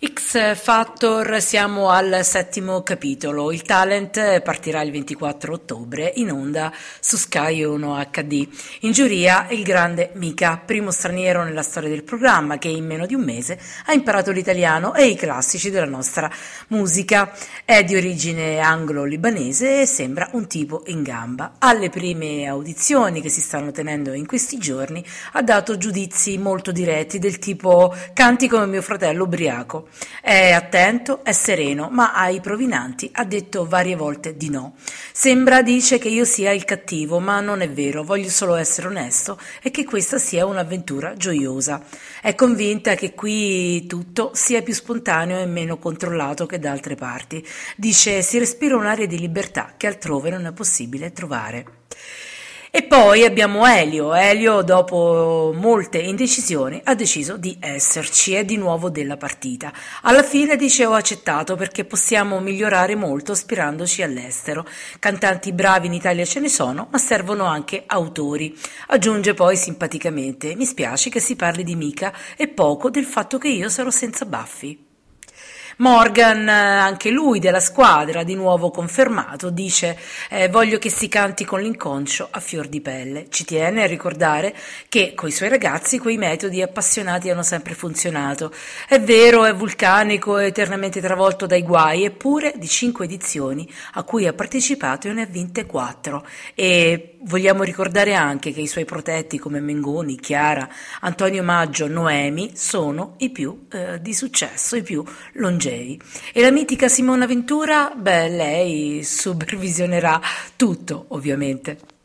X Factor, siamo al settimo capitolo. Il talent partirà il 24 ottobre in onda su Sky 1 HD. In giuria il grande Mika, primo straniero nella storia del programma che in meno di un mese ha imparato l'italiano e i classici della nostra musica. È di origine anglo-libanese e sembra un tipo in gamba. Alle prime audizioni che si stanno tenendo in questi giorni ha dato giudizi molto diretti del tipo canti come mio fratello ubriaco. È attento, è sereno, ma ai provinanti ha detto varie volte di no. Sembra dice che io sia il cattivo, ma non è vero, voglio solo essere onesto e che questa sia un'avventura gioiosa. È convinta che qui tutto sia più spontaneo e meno controllato che da altre parti. Dice si respira un'aria di libertà che altrove non è possibile trovare. E poi abbiamo Elio. Elio, dopo molte indecisioni, ha deciso di esserci e di nuovo della partita. Alla fine dice ho accettato perché possiamo migliorare molto ispirandoci all'estero. Cantanti bravi in Italia ce ne sono, ma servono anche autori. Aggiunge poi simpaticamente mi spiace che si parli di mica e poco del fatto che io sarò senza baffi. Morgan, eh, anche lui della squadra, di nuovo confermato, dice eh, voglio che si canti con l'inconscio a fior di pelle. Ci tiene a ricordare che con i suoi ragazzi quei metodi appassionati hanno sempre funzionato. È vero, è vulcanico, è eternamente travolto dai guai, eppure di cinque edizioni a cui ha partecipato e ne ha vinte quattro. E vogliamo ricordare anche che i suoi protetti come Mengoni, Chiara, Antonio Maggio, Noemi sono i più eh, di successo, i più longevi. E la mitica Simona Ventura? Beh, lei supervisionerà tutto, ovviamente.